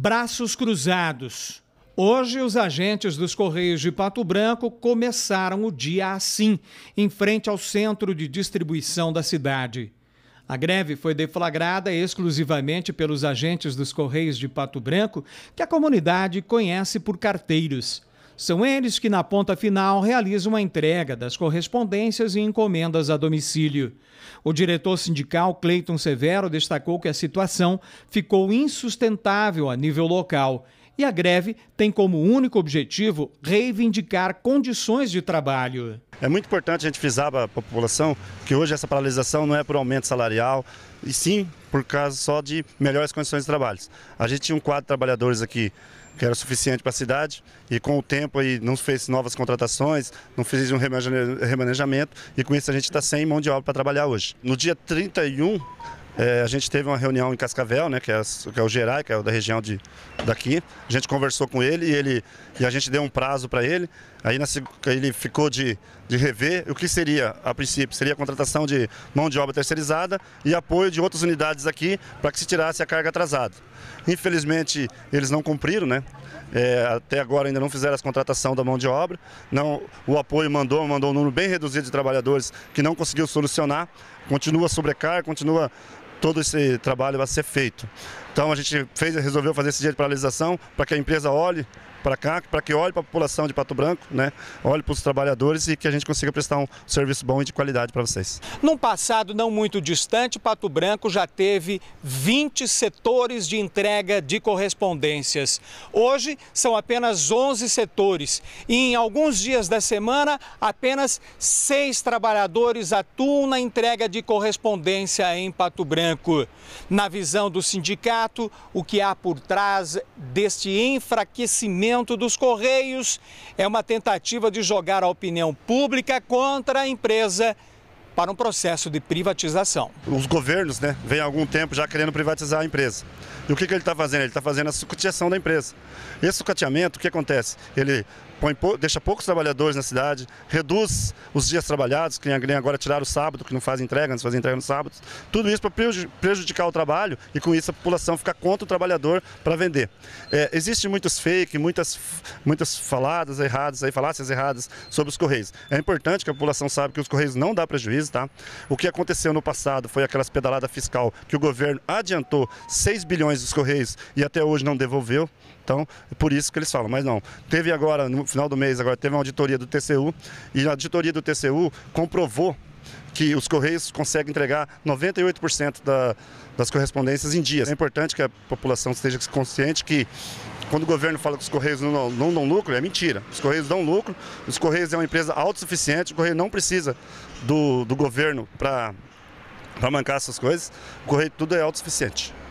Braços cruzados. Hoje, os agentes dos Correios de Pato Branco começaram o dia assim, em frente ao centro de distribuição da cidade. A greve foi deflagrada exclusivamente pelos agentes dos Correios de Pato Branco, que a comunidade conhece por carteiros. São eles que, na ponta final, realizam a entrega das correspondências e encomendas a domicílio. O diretor sindical Cleiton Severo destacou que a situação ficou insustentável a nível local e a greve tem como único objetivo reivindicar condições de trabalho. É muito importante a gente frisar para a população que hoje essa paralisação não é por aumento salarial, e sim por causa só de melhores condições de trabalho. A gente tinha um quadro de trabalhadores aqui que era suficiente para a cidade e com o tempo aí não fez novas contratações, não fez um remanejamento e com isso a gente está sem mão de obra para trabalhar hoje. No dia 31 é, a gente teve uma reunião em Cascavel, né, que, é, que é o Gerai, que é o da região de, daqui. A gente conversou com ele e, ele, e a gente deu um prazo para ele. Aí na, ele ficou de, de rever o que seria, a princípio, seria a contratação de mão de obra terceirizada e apoio de outras unidades aqui para que se tirasse a carga atrasada. Infelizmente, eles não cumpriram, né? É, até agora ainda não fizeram as contratação da mão de obra. Não, o apoio mandou, mandou um número bem reduzido de trabalhadores que não conseguiu solucionar continua sobrecarga, continua todo esse trabalho a ser feito. Então a gente fez, resolveu fazer esse dia de paralisação para que a empresa olhe para cá, para que olhe para a população de Pato Branco, né? olhe para os trabalhadores e que a gente consiga prestar um serviço bom e de qualidade para vocês. Num passado não muito distante, Pato Branco já teve 20 setores de entrega de correspondências. Hoje são apenas 11 setores e em alguns dias da semana apenas seis trabalhadores atuam na entrega de correspondência em Pato Branco. Na visão do sindicato, fato o que há por trás deste enfraquecimento dos Correios. É uma tentativa de jogar a opinião pública contra a empresa para um processo de privatização. Os governos, né, vêm há algum tempo já querendo privatizar a empresa. E o que, que ele está fazendo? Ele está fazendo a sucateação da empresa. Esse sucateamento, o que acontece? Ele põe, deixa poucos trabalhadores na cidade, reduz os dias trabalhados, que nem agora tiraram o sábado, que não faz entrega, não faz entrega no sábado. Tudo isso para prejudicar o trabalho e com isso a população fica contra o trabalhador para vender. É, Existem muitos fake, muitas, muitas faladas erradas, aí, falácias erradas sobre os Correios. É importante que a população saiba que os Correios não dá prejuízo, tá? O que aconteceu no passado foi aquelas pedaladas fiscal que o governo adiantou 6 bilhões dos Correios e até hoje não devolveu. Então, é por isso que eles falam, mas não. Teve agora, no final do mês, agora teve uma auditoria do TCU e a auditoria do TCU comprovou que os Correios conseguem entregar 98% da, das correspondências em dias. É importante que a população esteja consciente que quando o governo fala que os Correios não, não dão lucro, é mentira. Os Correios dão lucro, os Correios é uma empresa autossuficiente, o Correio não precisa do, do governo para mancar essas coisas, o Correio tudo é autossuficiente.